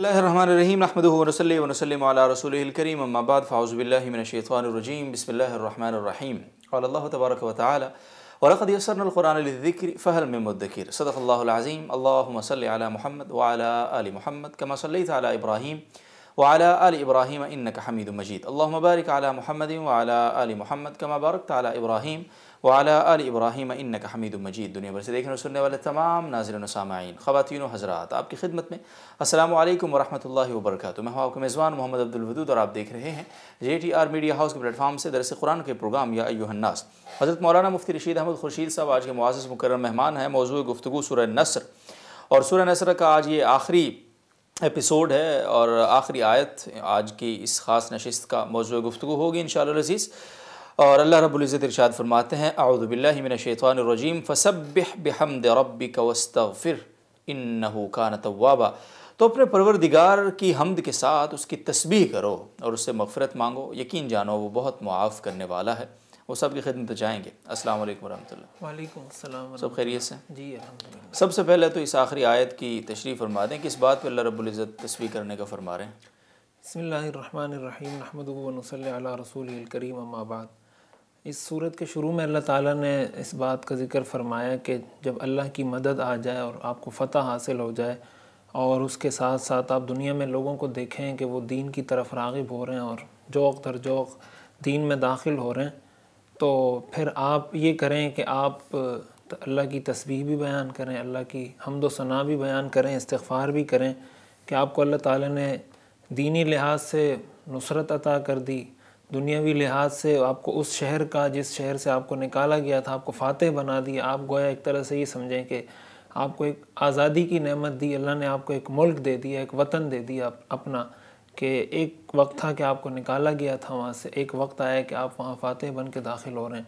الله الرحمن الرحيم نحمده ونصلي ونسلم على رسوله الكريم اما بعد فاعوذ بالله من الشيطان الرجيم بسم الله الرحمن الرحيم قال الله تبارك وتعالى ولقد يسرنا القران للذكر فهل من مدكر صدق الله العظيم اللهم صل على محمد وعلى ال محمد كما صليت على ابراهيم وعلى ال ابراهيم انك حميد مجيد اللهم بارك على محمد وعلى ال محمد كما باركت على ابراهيم آل ابراہیم انکا حمید مجید دنیا بھر سے دیکھنے سننے والے تمام ناظرین و سامعین خواتین و حضرات آپ کی خدمت میں السلام علیکم ورحمۃ اللہ وبرکاتہ میں ہوں آپ کے میزبان محمد عبالحدود اور آپ دیکھ رہے ہیں J T R media house کے فارم سے درس قرآن کے پروگرام یا ایوہ الناس حضرت مولانا مفتی رشید احمد خورشید صاحب آج کے معزز مکر مہمان ہیں موضوع گفتگو سورہ نصر اور سورہ نصر کا آج یہ آخری ایپیسوڈ ہے اور آخری آیت آج کی اس خاص نشست کا موضوع گفتگو ہوگی انشاءاللہ شاء اور اللہ رب العزت ارشاد فرماتے ہیں اعوذ باللہ من الشیطان الرجیم فسبح بحمد ربک واستغفر انہو کان توابا تو اپنے پروردگار کی حمد کے ساتھ اس کی تسبیح کرو اور اس سے مغفرت مانگو یقین جانو وہ بہت معاف کرنے والا ہے وہ سب کی خدمت جائیں گے السلام علیکم ورحمۃ اللہ وعلیکم السلام سب خیریت سے جی الحمدللہ سب سے پہلے تو اس آخری آیت کی تشریف فرما دیں کہ اس بات پہ اللہ رب العزت تسبیح کرنے کا فرما رہے ہیں بسم اللہ الرحمن الرحیم نحمد و نصلی علی رسول الکریم اما بعد اس صورت کے شروع میں اللہ تعالیٰ نے اس بات کا ذکر فرمایا کہ جب اللہ کی مدد آ جائے اور آپ کو فتح حاصل ہو جائے اور اس کے ساتھ ساتھ آپ دنیا میں لوگوں کو دیکھیں کہ وہ دین کی طرف راغب ہو رہے ہیں اور جوق در جوق دین میں داخل ہو رہے ہیں تو پھر آپ یہ کریں کہ آپ اللہ کی تسبیح بھی بیان کریں اللہ کی حمد و ثناء بھی بیان کریں استغفار بھی کریں کہ آپ کو اللہ تعالیٰ نے دینی لحاظ سے نصرت عطا کر دی دنیاوی لحاظ سے آپ کو اس شہر کا جس شہر سے آپ کو نکالا گیا تھا آپ کو فاتح بنا دیا آپ گویا ایک طرح سے یہ سمجھیں کہ آپ کو ایک آزادی کی نعمت دی اللہ نے آپ کو ایک ملک دے دیا ایک وطن دے دیا اپنا کہ ایک وقت تھا کہ آپ کو نکالا گیا تھا وہاں سے ایک وقت آیا کہ آپ وہاں فاتح بن کے داخل ہو رہے ہیں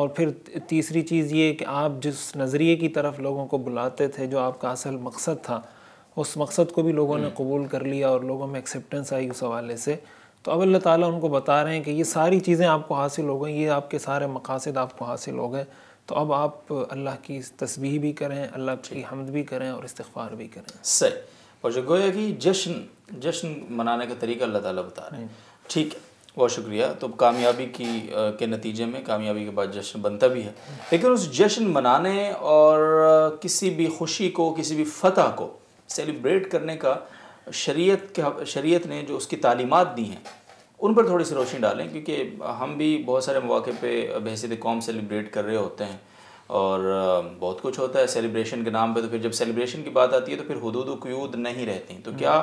اور پھر تیسری چیز یہ کہ آپ جس نظریے کی طرف لوگوں کو بلاتے تھے جو آپ کا اصل مقصد تھا اس مقصد کو بھی لوگوں نے قبول کر لیا اور لوگوں میں ایکسیپٹنس آئی اس حوالے سے تو اب اللہ تعالیٰ ان کو بتا رہے ہیں کہ یہ ساری چیزیں آپ کو حاصل ہو گئیں یہ آپ کے سارے مقاصد آپ کو حاصل ہو گئے تو اب آپ اللہ کی تسبیح بھی کریں اللہ کی حمد بھی کریں اور استغفار بھی کریں صحیح اور جو گویا کہ جشن جشن منانے کا طریقہ اللہ تعالیٰ بتا رہے ہیں ہاں۔ ٹھیک ہے بہت شکریہ تو کامیابی کی کے نتیجے میں کامیابی کے بعد جشن بنتا بھی ہے لیکن اس جشن منانے اور کسی بھی خوشی کو کسی بھی فتح کو سیلیبریٹ کرنے کا شریعت کے شریعت نے جو اس کی تعلیمات دی ہیں ان پر تھوڑی سی روشنی ڈالیں کیونکہ ہم بھی بہت سارے مواقع پہ بحثیت قوم سیلیبریٹ کر رہے ہوتے ہیں اور بہت کچھ ہوتا ہے سیلیبریشن کے نام پہ تو پھر جب سیلیبریشن کی بات آتی ہے تو پھر حدود و قیود نہیں رہتی تو کیا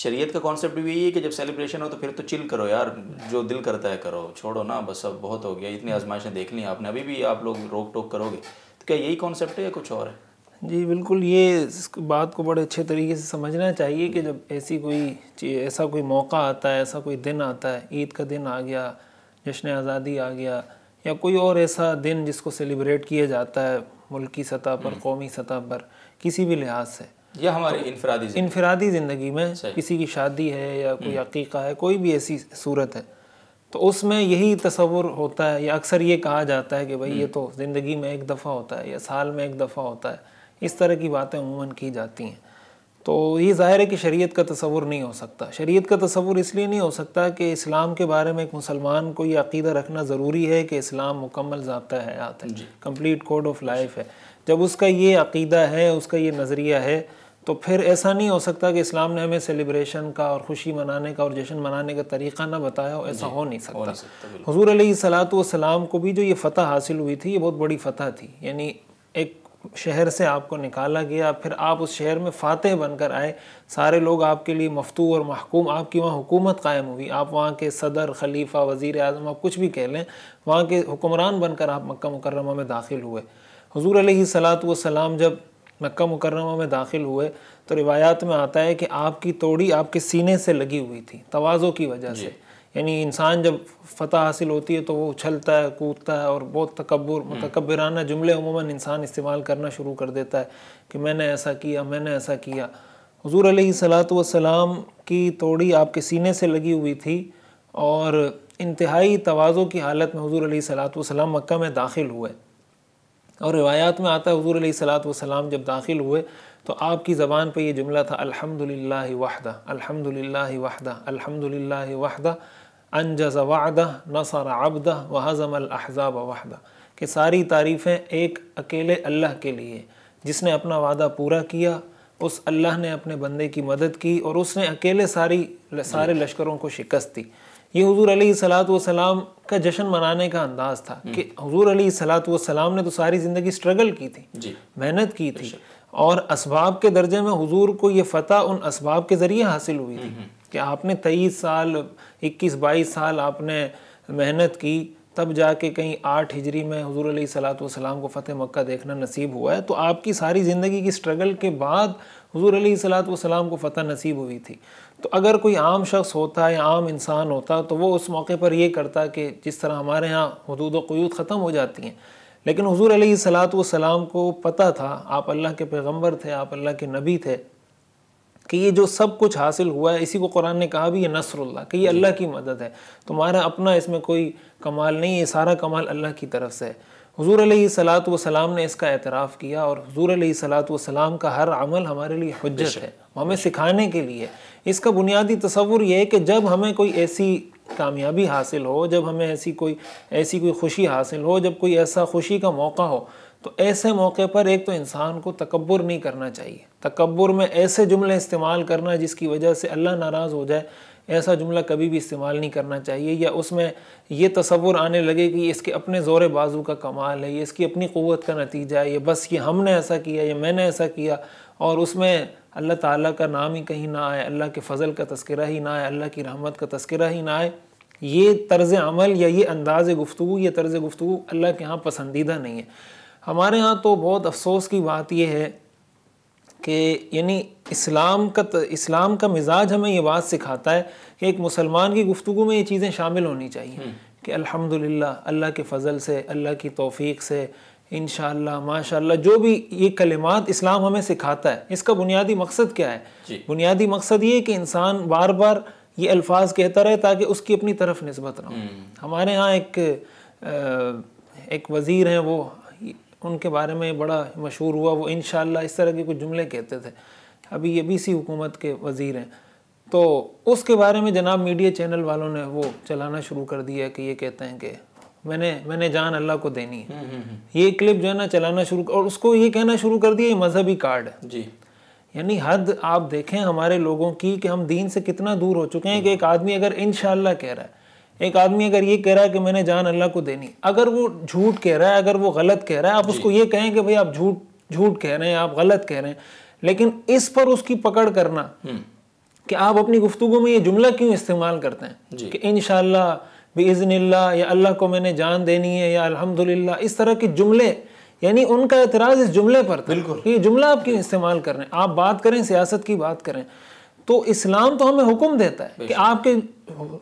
شریعت کا کانسیپٹ بھی یہی ہے کہ جب سیلیبریشن ہو تو پھر تو چل کرو یار جو دل کرتا ہے کرو چھوڑو نا بس اب بہت ہو گیا اتنی آزمائشیں دیکھ لیں آپ نے ابھی بھی آپ لوگ روک ٹوک کرو گے تو کیا یہی کانسیپٹ ہے یا کچھ اور ہے جی بالکل یہ اس بات کو بڑے اچھے طریقے سے سمجھنا چاہیے کہ جب ایسی کوئی چیز ایسا کوئی موقع آتا ہے ایسا کوئی دن آتا ہے عید کا دن آ گیا جشن آزادی آ گیا یا کوئی اور ایسا دن جس کو سیلیبریٹ کیا جاتا ہے ملکی سطح پر قومی سطح پر کسی بھی لحاظ سے یا ہمارے انفرادی انفرادی زندگی میں کسی کی شادی ہے یا کوئی عقیقہ ہے کوئی بھی ایسی صورت ہے تو اس میں یہی تصور ہوتا ہے یا اکثر یہ کہا جاتا ہے کہ بھائی یہ تو زندگی میں ایک دفعہ ہوتا ہے یا سال میں ایک دفعہ ہوتا ہے اس طرح کی باتیں عموماً کی جاتی ہیں تو یہ ظاہر ہے کہ شریعت کا تصور نہیں ہو سکتا شریعت کا تصور اس لیے نہیں ہو سکتا کہ اسلام کے بارے میں ایک مسلمان کو یہ عقیدہ رکھنا ضروری ہے کہ اسلام مکمل ذاتہ ہے جی۔ کمپلیٹ کوڈ آف لائف ہے جب اس کا یہ عقیدہ ہے اس کا یہ نظریہ ہے تو پھر ایسا نہیں ہو سکتا کہ اسلام نے ہمیں سیلیبریشن کا اور خوشی منانے کا اور جشن منانے کا طریقہ نہ بتایا ہو ایسا جی، ہو نہیں سکتا حضور علیہ سلاۃ والسلام کو بھی جو یہ فتح حاصل ہوئی تھی یہ بہت بڑی فتح تھی یعنی ایک شہر سے آپ کو نکالا گیا پھر آپ اس شہر میں فاتح بن کر آئے سارے لوگ آپ کے لیے مفتو اور محکوم آپ کی وہاں حکومت قائم ہوئی آپ وہاں کے صدر خلیفہ وزیر اعظم کچھ بھی کہہ لیں وہاں کے حکمران بن کر آپ مکہ مکرمہ میں داخل ہوئے حضور علیہ صلاط و جب مکہ مکرمہ میں داخل ہوئے تو روایات میں آتا ہے کہ آپ کی توڑی آپ کے سینے سے لگی ہوئی تھی توازوں کی وجہ سے جی۔ یعنی انسان جب فتح حاصل ہوتی ہے تو وہ اچھلتا ہے کودتا ہے اور بہت تکبر متکبرانہ جملے عموماً انسان استعمال کرنا شروع کر دیتا ہے کہ میں نے ایسا کیا میں نے ایسا کیا حضور علیہ صلاۃ و سلام کی توڑی آپ کے سینے سے لگی ہوئی تھی اور انتہائی توازوں کی حالت میں حضور علیہ صلاۃ و سلام مکہ میں داخل ہوئے اور روایات میں آتا ہے حضور علیہ صلاۃ و سلام جب داخل ہوئے تو آپ کی زبان پہ یہ جملہ تھا الحمد للہ وحدہ الحمد للہ وحدہ الحمد للہ وحدہ انجز وعدہ نصر عبدہ وحزم الاحزاب وحدہ کہ ساری تعریفیں ایک اکیلے اللہ کے لیے جس نے اپنا وعدہ پورا کیا اس اللہ نے اپنے بندے کی مدد کی اور اس نے اکیلے ساری سارے جی۔ لشکروں کو شکست دی یہ حضور علیہ السلاۃ والسلام کا جشن منانے کا انداز تھا کہ حضور علیہ سلاۃ والسلام نے تو ساری زندگی سٹرگل کی تھی جی۔ محنت کی تھی اور اسباب کے درجے میں حضور کو یہ فتح ان اسباب کے ذریعے حاصل ہوئی تھی کہ آپ نے تیئیس سال اکیس بائیس سال آپ نے محنت کی تب جا کے کہیں آٹھ ہجری میں حضور علیہ صلاۃ وسلام کو فتح مکہ دیکھنا نصیب ہوا ہے تو آپ کی ساری زندگی کی اسٹرگل کے بعد حضور علیہ صلاۃ والسلام کو فتح نصیب ہوئی تھی تو اگر کوئی عام شخص ہوتا ہے یا عام انسان ہوتا تو وہ اس موقع پر یہ کرتا کہ جس طرح ہمارے ہاں حدود و قیود ختم ہو جاتی ہیں لیکن حضور علیہ صلاۃ والسلام کو پتہ تھا آپ اللہ کے پیغمبر تھے آپ اللہ کے نبی تھے کہ یہ جو سب کچھ حاصل ہوا ہے اسی کو قرآن نے کہا بھی یہ نصر اللہ کہ یہ جی۔ اللہ کی مدد ہے تمہارا اپنا اس میں کوئی کمال نہیں یہ سارا کمال اللہ کی طرف سے ہے حضور علیہ صلاحت وسلام نے اس کا اعتراف کیا اور حضور علیہ صلاحت وسلام کا ہر عمل ہمارے لیے حجت ہے ہمیں سکھانے کے لیے اس کا بنیادی تصور یہ ہے کہ جب ہمیں کوئی ایسی کامیابی حاصل ہو جب ہمیں ایسی کوئی ایسی کوئی خوشی حاصل ہو جب کوئی ایسا خوشی کا موقع ہو تو ایسے موقع پر ایک تو انسان کو تکبر نہیں کرنا چاہیے تکبر میں ایسے جملے استعمال کرنا جس کی وجہ سے اللہ ناراض ہو جائے ایسا جملہ کبھی بھی استعمال نہیں کرنا چاہیے یا اس میں یہ تصور آنے لگے کہ اس کے اپنے زور بازو کا کمال ہے یہ اس کی اپنی قوت کا نتیجہ ہے یہ بس یہ ہم نے ایسا کیا یہ میں نے ایسا کیا اور اس میں اللہ تعالیٰ کا نام ہی کہیں نہ آئے اللہ کے فضل کا تذکرہ ہی نہ آئے اللہ کی رحمت کا تذکرہ ہی نہ آئے یہ طرز عمل یا یہ انداز گفتگو یہ طرز گفتگو اللہ کے ہاں پسندیدہ نہیں ہے ہمارے ہاں تو بہت افسوس کی بات یہ ہے کہ یعنی اسلام کا اسلام کا مزاج ہمیں یہ بات سکھاتا ہے کہ ایک مسلمان کی گفتگو میں یہ چیزیں شامل ہونی چاہیے کہ الحمد للہ اللہ کے فضل سے اللہ کی توفیق سے ان شاء اللہ ماشاء اللہ جو بھی یہ کلمات اسلام ہمیں سکھاتا ہے اس کا بنیادی مقصد کیا ہے جی۔ بنیادی مقصد یہ کہ انسان بار بار یہ الفاظ کہتا رہے تاکہ اس کی اپنی طرف نسبت ہو ہمارے ہاں ایک ایک وزیر ہیں وہ ان کے بارے میں بڑا مشہور ہوا وہ انشاءاللہ اس طرح کے کچھ جملے کہتے تھے ابھی یہ بی سی حکومت کے وزیر ہیں تو اس کے بارے میں جناب میڈیا چینل والوں نے وہ چلانا شروع کر دیا کہ یہ کہتے ہیں کہ میں نے میں نے جان اللہ کو دینی ہے یہ کلپ جو ہے نا چلانا شروع اور اس کو یہ کہنا شروع کر دیا یہ مذہبی کارڈ ہے جی یعنی حد آپ دیکھیں ہمارے لوگوں کی کہ ہم دین سے کتنا دور ہو چکے ہیں کہ ایک آدمی اگر انشاءاللہ کہہ رہا ہے ایک آدمی اگر یہ کہہ رہا ہے کہ میں نے جان اللہ کو دینی اگر وہ جھوٹ کہہ رہا ہے اگر وہ غلط کہہ رہا ہے آپ اس جی۔ کو یہ کہیں کہ بھئی آپ جھوٹ جھوٹ کہہ رہے ہیں آپ غلط کہہ رہے ہیں لیکن اس اس پر کی پکڑ کرنا کہ آپ اپنی گفتگو میں یہ جملہ کیوں استعمال کرتے ہیں جی۔ کہ انشاءاللہ شاء اللہ یا اللہ کو میں نے جان دینی ہے یا الحمدللہ اس طرح کے جملے یعنی ان کا اعتراض اس جملے پر بالکل یہ جملہ آپ کیوں استعمال کر رہے ہیں آپ بات کریں سیاست کی بات کریں تو اسلام تو ہمیں حکم دیتا ہے کہ آپ کے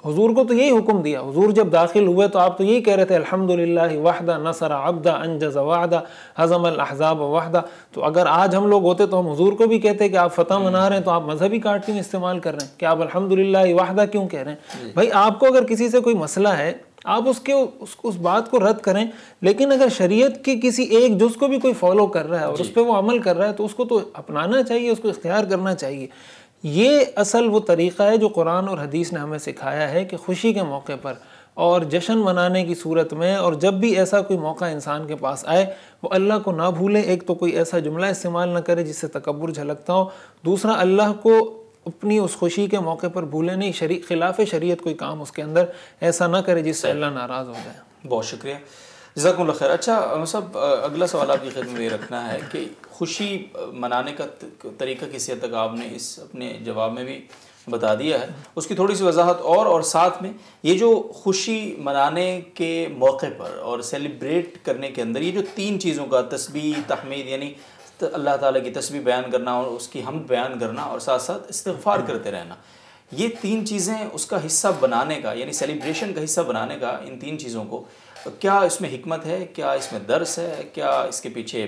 حضور کو تو یہی حکم دیا حضور جب داخل ہوئے تو آپ تو یہی کہہ رہے تھے الحمد للہ وحدہ نصر عبدہ انجز وعدہ حضم الاحزاب وحدہ تو اگر آج ہم لوگ ہوتے تو ہم حضور کو بھی کہتے کہ آپ فتح منا رہے ہیں تو آپ مذہبی کارٹ کیوں استعمال کر رہے ہیں کہ آپ الحمد للہ کیوں کہہ رہے ہیں جی۔ بھائی آپ کو اگر کسی سے کوئی مسئلہ ہے آپ اس کے اس اس بات کو رد کریں لیکن اگر شریعت کے کسی ایک جز کو بھی کوئی فالو کر رہا ہے اور جی۔ اس پہ وہ عمل کر رہا ہے تو اس کو تو اپنانا چاہیے اس کو اختیار کرنا چاہیے یہ اصل وہ طریقہ ہے جو قرآن اور حدیث نے ہمیں سکھایا ہے کہ خوشی کے موقع پر اور جشن منانے کی صورت میں اور جب بھی ایسا کوئی موقع انسان کے پاس آئے وہ اللہ کو نہ بھولیں ایک تو کوئی ایسا جملہ استعمال نہ کرے جس سے تکبر جھلکتا ہو دوسرا اللہ کو اپنی اس خوشی کے موقع پر بھولیں نہیں خلاف شریعت کوئی کام اس کے اندر ایسا نہ کرے جس سے اللہ ناراض ہو جائے بہت شکریہ اللہ خیر اچھا صاحب اگلا سوال آپ کی خدمت یہ رکھنا ہے کہ خوشی منانے کا طریقہ کسی حد تک آپ نے اس اپنے جواب میں بھی بتا دیا ہے اس کی تھوڑی سی وضاحت اور اور ساتھ میں یہ جو خوشی منانے کے موقع پر اور سیلیبریٹ کرنے کے اندر یہ جو تین چیزوں کا تسبیح تحمید یعنی اللہ تعالیٰ کی تسبیح بیان کرنا اور اس کی حمد بیان کرنا اور ساتھ ساتھ استغفار کرتے رہنا یہ تین چیزیں اس کا حصہ بنانے کا یعنی سیلیبریشن کا حصہ بنانے کا ان تین چیزوں کو کیا اس میں حکمت ہے کیا اس میں درس ہے کیا اس کے پیچھے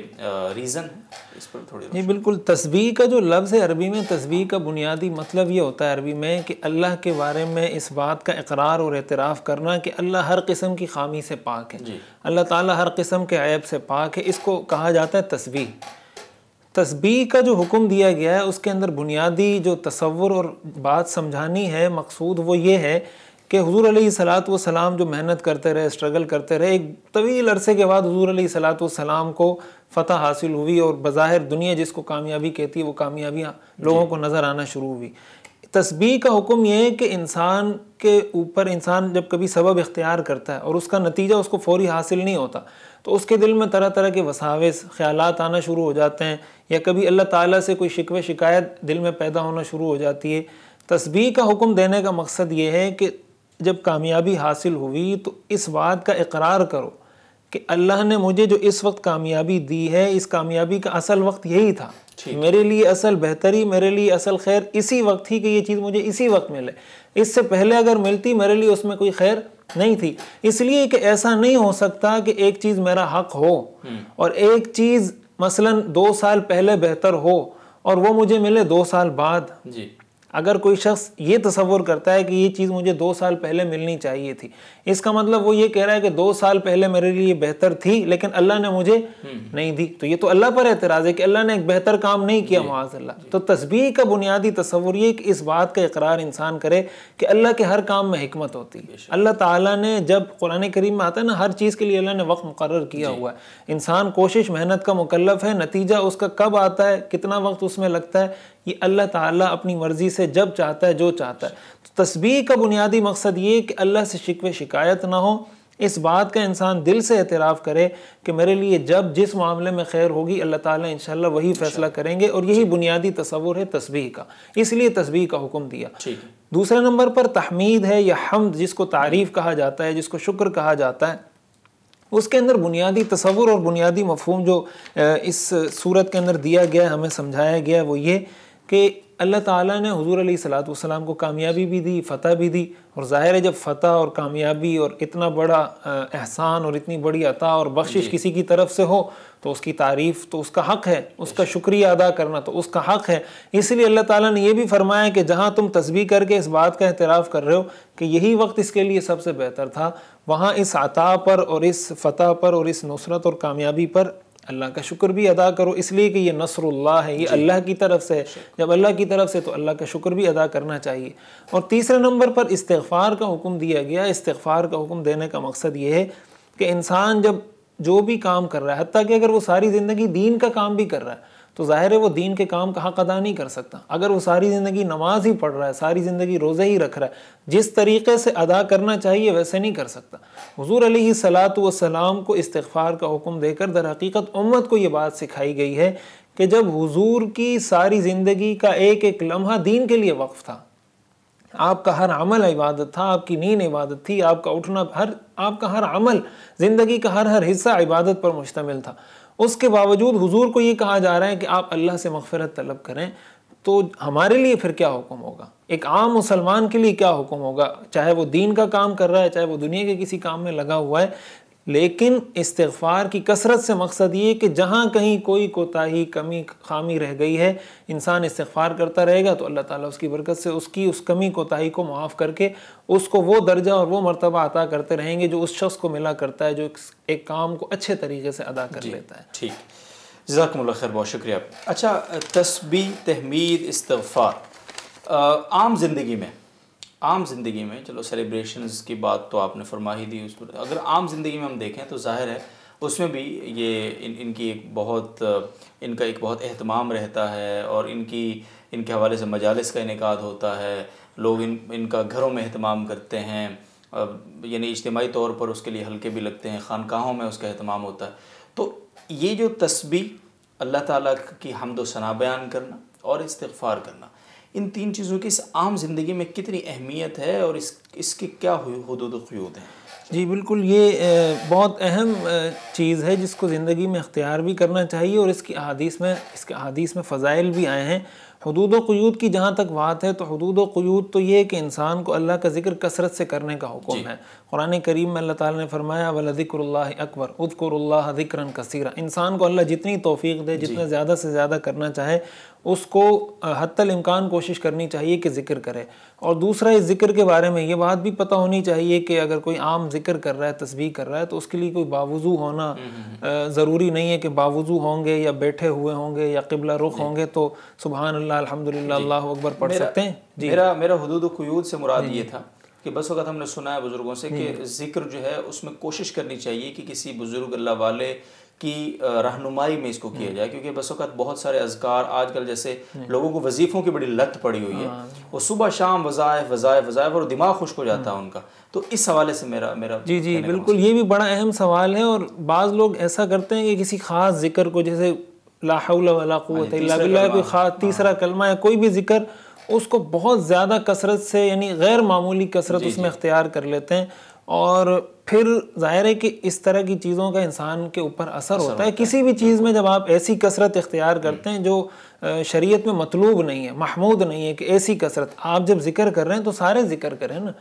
ریزن ہے اس پر تھوڑی نہیں بالکل تسبیح کا جو لفظ ہے عربی میں تسبیح کا بنیادی مطلب یہ ہوتا ہے عربی میں کہ اللہ کے بارے میں اس بات کا اقرار اور اعتراف کرنا کہ اللہ ہر قسم کی خامی سے پاک ہے جی اللہ تعالیٰ ہر قسم کے عیب سے پاک ہے اس کو کہا جاتا ہے تسبیح تسبیح کا جو حکم دیا گیا ہے اس کے اندر بنیادی جو تصور اور بات سمجھانی ہے مقصود وہ یہ ہے کہ حضور علیہ صلاحت و جو محنت کرتے رہے اسٹرگل کرتے رہے ایک طویل عرصے کے بعد حضور علیہ سلاط والسلام کو فتح حاصل ہوئی اور بظاہر دنیا جس کو کامیابی کہتی ہے وہ کامیابی لوگوں جی۔ کو نظر آنا شروع ہوئی تسبیح کا حکم یہ ہے کہ انسان کے اوپر انسان جب کبھی سبب اختیار کرتا ہے اور اس کا نتیجہ اس کو فوری حاصل نہیں ہوتا تو اس کے دل میں طرح طرح کے وساوس خیالات آنا شروع ہو جاتے ہیں یا کبھی اللہ تعالیٰ سے کوئی شکوے شکایت دل میں پیدا ہونا شروع ہو جاتی ہے تسبیح کا حکم دینے کا مقصد یہ ہے کہ جب کامیابی حاصل ہوئی تو اس بات کا اقرار کرو کہ اللہ نے مجھے جو اس وقت کامیابی دی ہے اس کامیابی کا اصل وقت یہی تھا میرے لیے اصل بہتری میرے لیے اصل خیر اسی وقت تھی کہ یہ چیز مجھے اسی وقت ملے اس سے پہلے اگر ملتی میرے لیے اس میں کوئی خیر نہیں تھی اس لیے کہ ایسا نہیں ہو سکتا کہ ایک چیز میرا حق ہو اور ایک چیز مثلا دو سال پہلے بہتر ہو اور وہ مجھے ملے دو سال بعد جی اگر کوئی شخص یہ تصور کرتا ہے کہ یہ چیز مجھے دو سال پہلے ملنی چاہیے تھی اس کا مطلب وہ یہ کہہ رہا ہے کہ دو سال پہلے میرے لیے بہتر تھی لیکن اللہ نے مجھے نہیں دی تو تو یہ اللہ اللہ پر اعتراض ہے کہ نے ایک بہتر کام نہیں کیا جی، معاذ اللہ جی۔ تو تسبیح کا بنیادی تصور یہ کہ اس بات کا اقرار انسان کرے کہ اللہ کے ہر کام میں حکمت ہوتی ہے اللہ تعالیٰ نے جب قرآن کریم میں آتا ہے نا ہر چیز کے لیے اللہ نے وقت مقرر کیا جی۔ ہوا ہے انسان کوشش محنت کا مکلف ہے نتیجہ اس کا کب آتا ہے کتنا وقت اس میں لگتا ہے یہ اللہ تعالیٰ اپنی مرضی سے جب چاہتا ہے جو چاہتا ہے تو تسبیح کا بنیادی مقصد یہ کہ اللہ سے شکوے شکایت نہ ہو اس بات کا انسان دل سے اعتراف کرے کہ میرے لیے جب جس معاملے میں خیر ہوگی اللہ تعالیٰ انشاءاللہ وہی فیصلہ کریں گے اور یہی جی۔ بنیادی تصور ہے تسبیح کا اس لیے تسبیح کا حکم دیا دوسرے نمبر پر تحمید ہے یا حمد جس کو تعریف کہا جاتا ہے جس کو شکر کہا جاتا ہے اس کے اندر بنیادی تصور اور بنیادی مفہوم جو اس صورت کے اندر دیا گیا ہے ہمیں سمجھایا گیا ہے وہ یہ کہ اللہ تعالیٰ نے حضور علیہ صلاحۃ والسلام کو کامیابی بھی دی فتح بھی دی اور ظاہر ہے جب فتح اور کامیابی اور اتنا بڑا احسان اور اتنی بڑی عطا اور بخشش جی۔ کسی کی طرف سے ہو تو اس کی تعریف تو اس کا حق ہے اس کا شکریہ ادا کرنا تو اس کا حق ہے اس لیے اللہ تعالیٰ نے یہ بھی فرمایا کہ جہاں تم تسبیح کر کے اس بات کا اعتراف کر رہے ہو کہ یہی وقت اس کے لیے سب سے بہتر تھا وہاں اس عطا پر اور اس فتح پر اور اس نصرت اور کامیابی پر اللہ کا شکر بھی ادا کرو اس لیے کہ یہ نصر اللہ ہے یہ جی۔ اللہ کی طرف سے ہے جب اللہ کی طرف سے تو اللہ کا شکر بھی ادا کرنا چاہیے اور تیسرے نمبر پر استغفار کا حکم دیا گیا استغفار کا حکم دینے کا مقصد یہ ہے کہ انسان جب جو بھی کام کر رہا ہے حتیٰ کہ اگر وہ ساری زندگی دین کا کام بھی کر رہا ہے تو ظاہر ہے وہ دین کے کام کا حق ادا نہیں کر سکتا اگر وہ ساری زندگی نماز ہی پڑھ رہا ہے ساری زندگی روزے ہی رکھ رہا ہے جس طریقے سے ادا کرنا چاہیے ویسے نہیں کر سکتا حضور علیہ صلاۃ وسلام کو استغفار کا حکم دے کر درحقیقت امت کو یہ بات سکھائی گئی ہے کہ جب حضور کی ساری زندگی کا ایک ایک لمحہ دین کے لیے وقف تھا آپ کا ہر عمل عبادت تھا آپ کی نیند عبادت تھی آپ کا اٹھنا ہر آپ کا ہر عمل زندگی کا ہر ہر حصہ عبادت پر مشتمل تھا اس کے باوجود حضور کو یہ کہا جا رہا ہے کہ آپ اللہ سے مغفرت طلب کریں تو ہمارے لیے پھر کیا حکم ہوگا ایک عام مسلمان کے لیے کیا حکم ہوگا چاہے وہ دین کا کام کر رہا ہے چاہے وہ دنیا کے کسی کام میں لگا ہوا ہے لیکن استغفار کی کثرت سے مقصد یہ کہ جہاں کہیں کوئی کوتاہی کمی خامی رہ گئی ہے انسان استغفار کرتا رہے گا تو اللہ تعالیٰ اس کی برکت سے اس کی اس کمی کوتاہی کو معاف کر کے اس کو وہ درجہ اور وہ مرتبہ عطا کرتے رہیں گے جو اس شخص کو ملا کرتا ہے جو ایک کام کو اچھے طریقے سے ادا کر جی، لیتا ہے ٹھیک اللہ خیر بہت شکریہ اچھا تسبیح تحمید استغفار عام زندگی میں عام زندگی میں چلو سیلیبریشنز کی بات تو آپ نے فرما ہی دی اس پر اگر عام زندگی میں ہم دیکھیں تو ظاہر ہے اس میں بھی یہ ان کی ایک بہت ان کا ایک بہت اہتمام رہتا ہے اور ان کی ان کے حوالے سے مجالس کا انعقاد ہوتا ہے لوگ ان ان کا گھروں میں اہتمام کرتے ہیں یعنی اجتماعی طور پر اس کے لیے ہلکے بھی لگتے ہیں خانقاہوں میں اس کا اہتمام ہوتا ہے تو یہ جو تسبیح اللہ تعالیٰ کی حمد و ثنا بیان کرنا اور استغفار کرنا ان تین چیزوں کی اس عام زندگی میں کتنی اہمیت ہے اور اس کے کیا حدود و قیود ہیں جی بالکل یہ بہت اہم چیز ہے جس کو زندگی میں اختیار بھی کرنا چاہیے اور اس کی حادیث میں اس کے حادیث میں فضائل بھی آئے ہیں حدود و قیود کی جہاں تک بات ہے تو حدود و قیود تو یہ کہ انسان کو اللہ کا ذکر کثرت سے کرنے کا حکم جی۔ ہے قرآن کریم میں اللہ تعالیٰ نے فرمایا بل ذکر اللہ اکبر ادقر اللہ ذکراً کثیرہ انسان کو اللہ جتنی توفیق دے جی۔ جتنا زیادہ سے زیادہ کرنا چاہے اس کو حتی الامکان کوشش کرنی چاہیے کہ ذکر ذکر کرے اور دوسرا اس کے بارے میں یہ بات بھی پتا ہونی چاہیے کہ اگر کوئی کوئی عام ذکر کر کر رہا رہا ہے ہے تسبیح تو اس کے لیے باوضو ہونا ضروری نہیں ہے کہ باوضو ہوں گے یا بیٹھے ہوئے ہوں گے یا قبلہ رخ جی۔ ہوں گے تو سبحان اللہ الحمد جی۔ اللہ اکبر پڑھ سکتے ہیں جی۔ میرا حدود و قیود سے مراد یہ تھا کہ بس وقت ہم نے سنا ہے بزرگوں سے کہ ذکر جو ہے اس میں کوشش کرنی چاہیے کہ کسی بزرگ اللہ والے کی رہنمائی میں اس کو کیا جائے کیونکہ بس وقت بہت سارے اذکار آج کل جیسے جی۔ لوگوں کو وظیفوں کی بڑی لت پڑی ہوئی ہے ہاں۔ اور صبح شام وظائف وظائف وظائف اور دماغ خشک ہو جاتا ہاں۔ ہے ان کا تو اس حوالے سے میرا میرا جی جی بالکل یہ بھی بڑا اہم سوال ہے اور بعض لوگ ایسا کرتے ہیں کہ کسی خاص ذکر کو جیسے لا حول ولا قوت ہاں، جی، کوئی خاص تیسرا کلمہ ہے کوئی بھی ذکر اس کو بہت زیادہ کثرت سے یعنی غیر معمولی کثرت جی، اس میں اختیار کر لیتے ہیں اور پھر ظاہر ہے کہ اس طرح کی چیزوں کا انسان کے اوپر اثر ہوتا ہے کسی بھی چیز میں جب آپ ایسی کثرت اختیار کرتے ہیں جو شریعت میں مطلوب نہیں ہے محمود نہیں ہے کہ ایسی کثرت آپ جب ذکر کر رہے ہیں تو سارے ذکر کریں نا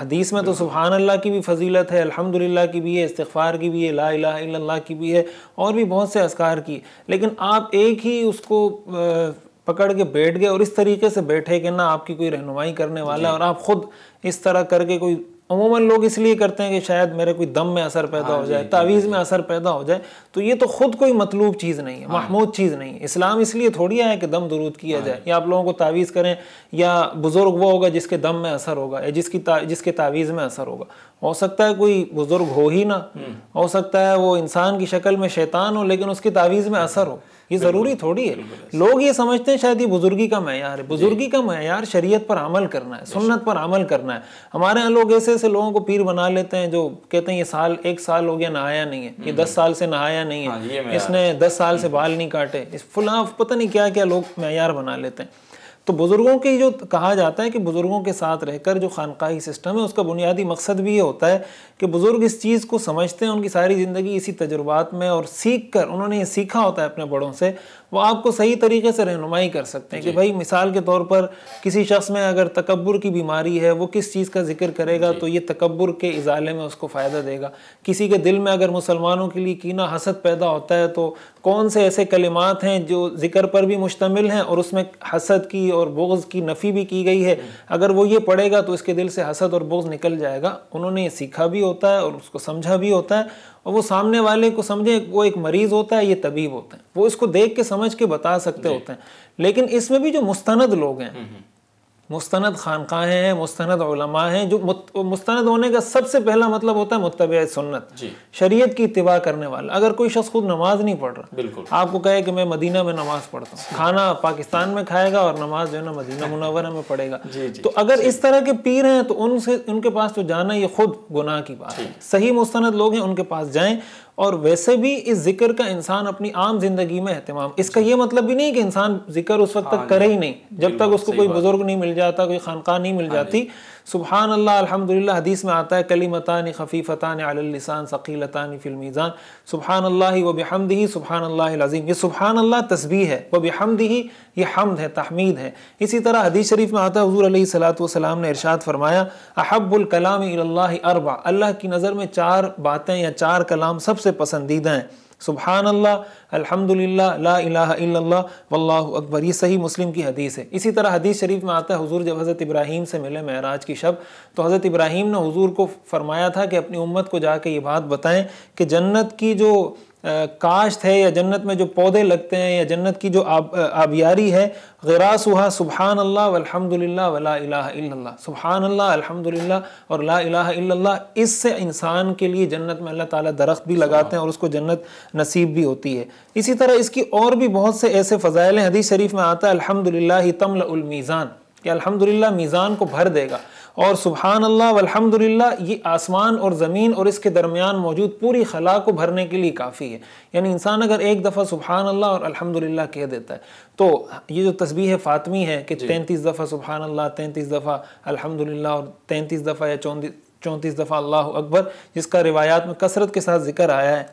حدیث میں تو سبحان اللہ کی بھی فضیلت ہے الحمدللہ کی بھی ہے استغفار کی بھی ہے لا الہ الا اللہ کی بھی ہے اور بھی بہت سے اذکار کی لیکن آپ ایک ہی اس کو پکڑ کے بیٹھ گئے اور اس طریقے سے بیٹھے کہ نہ آپ کی کوئی رہنمائی کرنے والا ہے جی۔ اور آپ خود اس طرح کر کے کوئی عموماً لوگ اس لیے کرتے ہیں کہ شاید میرے کوئی دم میں اثر پیدا ہاں ہو جائے جی، تعویذ جی، میں جی۔ اثر پیدا ہو جائے تو یہ تو خود کوئی مطلوب چیز نہیں ہے ہاں۔ محمود چیز نہیں ہے اسلام اس لیے تھوڑی آئے کہ دم درود کیا ہاں۔ جائے یا آپ لوگوں کو تعویذ کریں یا بزرگ وہ ہوگا جس کے دم میں اثر ہوگا یا جس کی جس کے تعویذ میں اثر ہوگا ہو سکتا ہے کوئی بزرگ ہو ہی نہ ہو سکتا ہے وہ انسان کی شکل میں شیطان ہو لیکن اس کی تعویذ میں اثر ہو یہ ضروری تھوڑی ہے لوگ یہ سمجھتے ہیں شاید یہ بزرگی کا معیار ہے جی۔ بزرگی کا معیار شریعت پر عمل کرنا ہے سنت پر عمل کرنا ہے ہمارے یہاں لوگ ایسے ایسے لوگوں کو پیر بنا لیتے ہیں جو کہتے ہیں یہ سال ایک سال ہو گیا نہایا نہیں ہے یہ دس سال سے نہایا نہیں ہے ہاں، اس نے دس سال سے بال نہیں کاٹے فلاں پتہ نہیں کیا کیا لوگ معیار بنا لیتے ہیں تو بزرگوں کی جو کہا جاتا ہے کہ بزرگوں کے ساتھ رہ کر جو خانقاہی سسٹم ہے اس کا بنیادی مقصد بھی یہ ہوتا ہے کہ بزرگ اس چیز کو سمجھتے ہیں ان کی ساری زندگی اسی تجربات میں اور سیکھ کر انہوں نے یہ سیکھا ہوتا ہے اپنے بڑوں سے وہ آپ کو صحیح طریقے سے رہنمائی کر سکتے ہیں کہ جی۔ بھائی مثال کے طور پر کسی شخص میں اگر تکبر کی بیماری ہے وہ کس چیز کا ذکر کرے گا جی۔ تو یہ تکبر کے ازالے میں اس کو فائدہ دے گا کسی کے دل میں اگر مسلمانوں کے لیے کینہ حسد پیدا ہوتا ہے تو کون سے ایسے کلمات ہیں جو ذکر پر بھی مشتمل ہیں اور اس میں حسد کی اور بغض کی نفی بھی کی گئی ہے جی۔ اگر وہ یہ پڑھے گا تو اس کے دل سے حسد اور بغض نکل جائے گا انہوں نے یہ سیکھا بھی ہوتا ہے اور اس کو سمجھا بھی ہوتا ہے اور وہ سامنے والے کو سمجھیں وہ ایک مریض ہوتا ہے یہ طبیب ہوتا ہے وہ اس کو دیکھ کے سمجھ کے بتا سکتے جی۔ ہوتے ہیں لیکن اس میں بھی جو مستند لوگ ہیں مستند خانقاہیں ہیں مستند علماء ہیں جو مستند ہونے کا سب سے پہلا مطلب ہوتا ہے متبع سنت جی۔ شریعت کی اتباع کرنے والا اگر کوئی شخص خود نماز نہیں پڑھ رہا بالکل آپ کو کہے کہ میں مدینہ میں نماز پڑھتا ہوں کھانا پاکستان میں کھائے گا اور نماز جو ہے نا مدینہ جی۔ منورہ میں پڑھے گا جی، تو اگر اس طرح کے پیر ہیں تو ان سے ان کے پاس تو جانا یہ خود گناہ کی بات ہے صحیح مستند لوگ ہیں ان کے پاس جائیں اور ویسے بھی اس ذکر کا انسان اپنی عام زندگی میں اہتمام اس کا یہ مطلب بھی نہیں کہ انسان ذکر اس وقت تک ہاں کرے ہی جی، نہیں جب تک اس کو کوئی بزرگ نہیں مل جاتا کوئی خانقاہ نہیں مل ہاں جی۔ جاتی سبحان اللہ الحمدللہ حدیث میں آتا ہے کلمتان خفیفتان علی اللسان سقیلتان فی المیزان سبحان اللہ و بحمدہی سبحان اللہ العظیم یہ سبحان اللہ تسبیح ہے و بحمدہی یہ حمد ہے تحمید ہے اسی طرح حدیث شریف میں آتا ہے حضور علیہ السلام نے ارشاد فرمایا احب الکلام اربع اللہ کی نظر میں چار باتیں یا چار کلام سب سے پسندیدہ ہیں سبحان اللہ الحمد للہ الہ الہ اللہ واللہ اکبر یہ صحیح مسلم کی حدیث ہے اسی طرح حدیث شریف میں آتا ہے حضور جب حضرت ابراہیم سے ملے معراج کی شب تو حضرت ابراہیم نے حضور کو فرمایا تھا کہ اپنی امت کو جا کے یہ بات بتائیں کہ جنت کی جو کاشت ہے یا جنت میں جو پودے لگتے ہیں یا جنت کی جو آبیاری ہے غراسوہا سبحان اللہ والحمدللہ للہ ولا الا اللہ سبحان اللہ الحمد للہ اور لا الہ الا اللہ اس سے انسان کے لیے جنت میں اللہ تعالیٰ درخت بھی لگاتے ہیں اور اس کو جنت نصیب بھی ہوتی ہے اسی طرح اس کی اور بھی بہت سے ایسے فضائل ہیں حدیث شریف میں آتا ہے الحمد للہ ہی تمل المیزان کہ الحمد میزان کو بھر دے گا اور سبحان اللہ والحمد یہ آسمان اور زمین اور اس کے درمیان موجود پوری خلا کو بھرنے کے لیے کافی ہے یعنی انسان اگر ایک دفعہ سبحان اللہ اور الحمد کہہ دیتا ہے تو یہ جو تسبیح فاطمی ہے کہ جی۔ تینتیس دفعہ سبحان اللہ تینتیس دفعہ الحمد للہ اور تینتیس دفعہ یا چونتیس دفعہ اللہ اکبر جس کا روایات میں کثرت کے ساتھ ذکر آیا ہے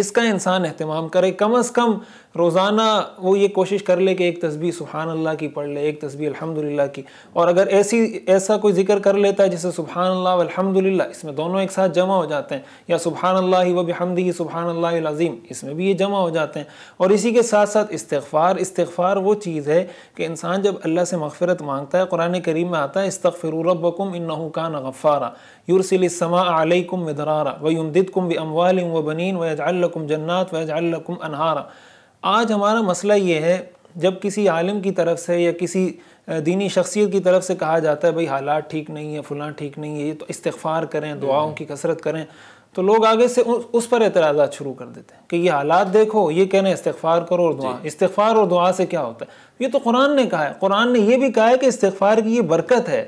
اس کا انسان اہتمام کرے کم از کم روزانہ وہ یہ کوشش کر لے کہ ایک تسبیح سبحان اللہ کی پڑھ لے ایک تسبیح الحمدللہ کی اور اگر ایسی ایسا کوئی ذکر کر لیتا ہے جیسے سبحان اللہ والحمدللہ اس میں دونوں ایک ساتھ جمع ہو جاتے ہیں یا سبحان اللہ و بحمدہ سبحان اللہ العظیم اس میں بھی یہ جمع ہو جاتے ہیں اور اسی کے ساتھ ساتھ استغفار استغفار وہ چیز ہے کہ انسان جب اللہ سے مغفرت مانگتا ہے قرآن کریم میں آتا ہے استطفرو ربکم انہو کان غفارا یرسل السماء علیکم مدرارا ویمددکم باموال و بنین ویجعل لکم جنات ویجعل لکم انہارا آج ہمارا مسئلہ یہ ہے جب کسی عالم کی طرف سے یا کسی دینی شخصیت کی طرف سے کہا جاتا ہے بھئی حالات ٹھیک نہیں ہیں فلاں ٹھیک نہیں ہے یہ تو استغفار کریں دعاؤں جی۔ کی کثرت کریں تو لوگ آگے سے اس پر اعتراضات شروع کر دیتے ہیں کہ یہ حالات دیکھو یہ کہنا استغفار کرو اور دعا جی۔ استغفار اور دعا سے کیا ہوتا ہے یہ تو قرآن نے کہا ہے قرآن نے یہ بھی کہا ہے کہ استغفار کی یہ برکت ہے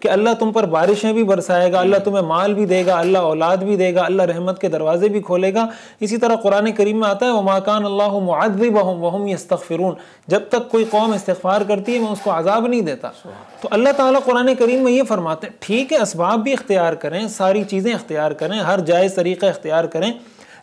کہ اللہ تم پر بارشیں بھی برسائے گا اللہ تمہیں مال بھی دے گا اللہ اولاد بھی دے گا اللہ رحمت کے دروازے بھی کھولے گا اسی طرح قرآن کریم میں آتا ہے وَمَا كَانَ اللہ مُعَذِّبَهُمْ وَهُمْ وہم جب تک کوئی قوم استغفار کرتی ہے میں اس کو عذاب نہیں دیتا تو اللہ تعالیٰ قرآن کریم میں یہ فرماتے ہیں ٹھیک ہے اسباب بھی اختیار کریں ساری چیزیں اختیار کریں ہر جائز طریقہ اختیار کریں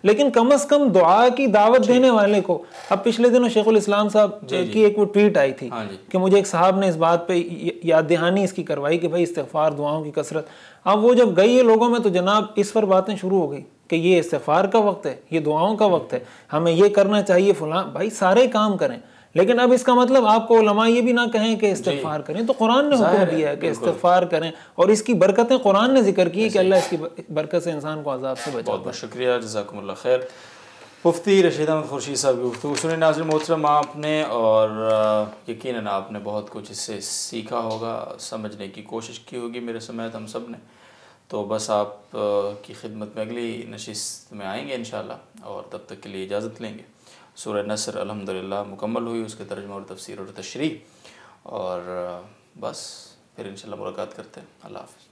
لیکن کم از کم دعا کی دعوت جی. دینے والے کو اب پچھلے دنوں شیخ الاسلام صاحب جی، جی. کی ایک وہ ٹویٹ آئی تھی ہاں کہ مجھے ایک صاحب نے اس بات پہ یاد دہانی اس کی کروائی کہ بھائی استغفار دعاؤں کی کثرت اب وہ جب گئی ہے لوگوں میں تو جناب اس پر باتیں شروع ہو گئی کہ یہ استغفار کا وقت ہے یہ دعاؤں کا وقت ہے ہمیں یہ کرنا چاہیے فلاں بھائی سارے کام کریں لیکن اب اس کا مطلب آپ کو علماء یہ بھی نہ کہیں کہ جی۔ استغفار کریں تو قرآن نے حکم دیا ہے کہ استغفار کریں اور اس کی برکتیں قرآن نے ذکر کی کہ جی۔ اللہ اس کی برکت سے انسان کو عذاب سے بچا بہت بہت شکریہ جزاکم احمد خورشید پفتی کی گفتگو سنی ناظر محترم آپ نے اور یقیناً آپ نے بہت کچھ اس سے سیکھا ہوگا سمجھنے کی کوشش کی ہوگی میرے سمیت ہم سب نے تو بس آپ کی خدمت میں اگلی نشست میں آئیں گے انشاءاللہ اور تب تک کے لیے اجازت لیں گے سورہ نصر الحمدللہ مکمل ہوئی اس کے ترجمہ اور تفسیر اور تشریح اور بس پھر انشاءاللہ ملاقات کرتے ہیں اللہ حافظ